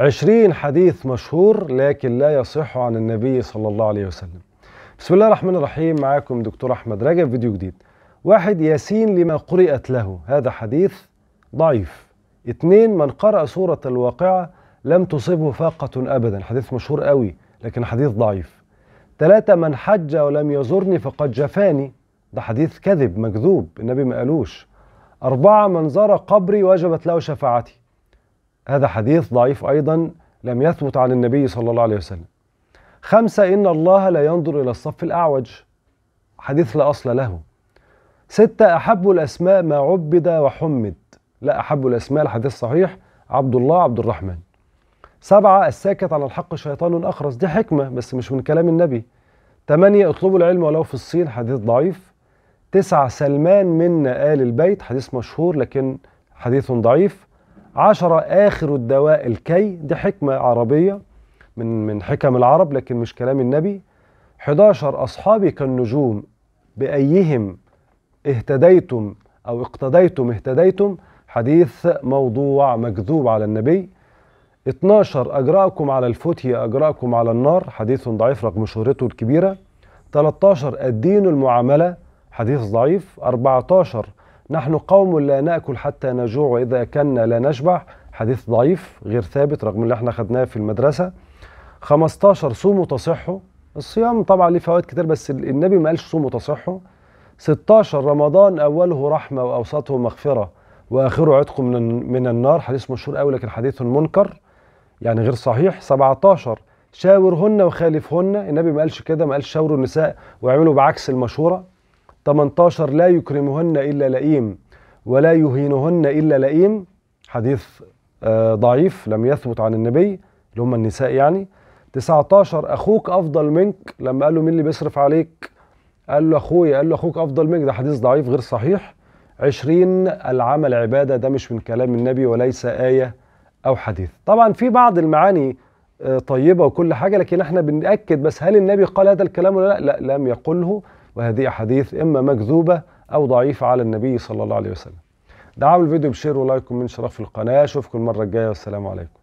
عشرين حديث مشهور لكن لا يصح عن النبي صلى الله عليه وسلم بسم الله الرحمن الرحيم معاكم دكتور أحمد رجب فيديو جديد واحد ياسين لما قرئت له هذا حديث ضعيف اثنين من قرأ سورة الواقعة لم تصبه فاقة أبدا حديث مشهور قوي لكن حديث ضعيف ثلاثة من حج ولم يزرني فقد جفاني ده حديث كذب مكذوب النبي ما قالوش أربعة من زار قبري وجبت له شفاعتي هذا حديث ضعيف أيضا لم يثبت عن النبي صلى الله عليه وسلم خمسة إن الله لا ينظر إلى الصف الأعوج حديث لا أصل له ستة أحب الأسماء ما عبد وحمد لا أحب الأسماء الحديث صحيح عبد الله عبد الرحمن سبعة الساكت على الحق شيطان أخرس دي حكمة بس مش من كلام النبي ثمانية اطلبوا العلم ولو في الصين حديث ضعيف تسعة سلمان منا آل البيت حديث مشهور لكن حديث ضعيف عشرة آخر الدواء الكي دي حكمة عربية من من حكم العرب لكن مش كلام النبي 11 أصحابي كالنجوم بأيهم اهتديتم أو اقتديتم اهتديتم حديث موضوع مكذوب على النبي 12 أجراءكم على الفتية أجراءكم على النار حديث ضعيف رغم شهرته الكبيرة 13 الدين المعاملة حديث ضعيف 14 نحن قوم لا ناكل حتى نجوع واذا اكلنا لا نشبع حديث ضعيف غير ثابت رغم اللي احنا خدناه في المدرسه 15 صوموا تصحوا الصيام طبعا ليه فوائد كتير بس النبي ما قالش صوموا تصحوا 16 رمضان اوله رحمه واوسطه مغفره واخره عتق من من النار حديث مشهور قوي لكن حديث منكر يعني غير صحيح 17 شاورهن وخالفهن النبي ما قالش كده ما قالش شاوروا النساء واعملوا بعكس المشوره 18 لا يكرمهن إلا لئيم ولا يهينهن إلا لئيم حديث آه، ضعيف لم يثبت عن النبي اللي هم النساء يعني 19 أخوك أفضل منك لما قال له مين اللي بيصرف عليك قال له أخويا قال له أخوك أفضل منك ده حديث ضعيف غير صحيح 20 العمل عبادة ده مش من كلام النبي وليس آية أو حديث طبعا في بعض المعاني آه، طيبة وكل حاجة لكن احنا بنأكد بس هل النبي قال هذا الكلام ولا لا؟ لا لم يقله وهذه أحاديث إما مكذوبة أو ضعيفة على النبي صلى الله عليه وسلم دعم الفيديو بشير ولايك ومن شرف القناة أشوفكم المرة الجاية والسلام عليكم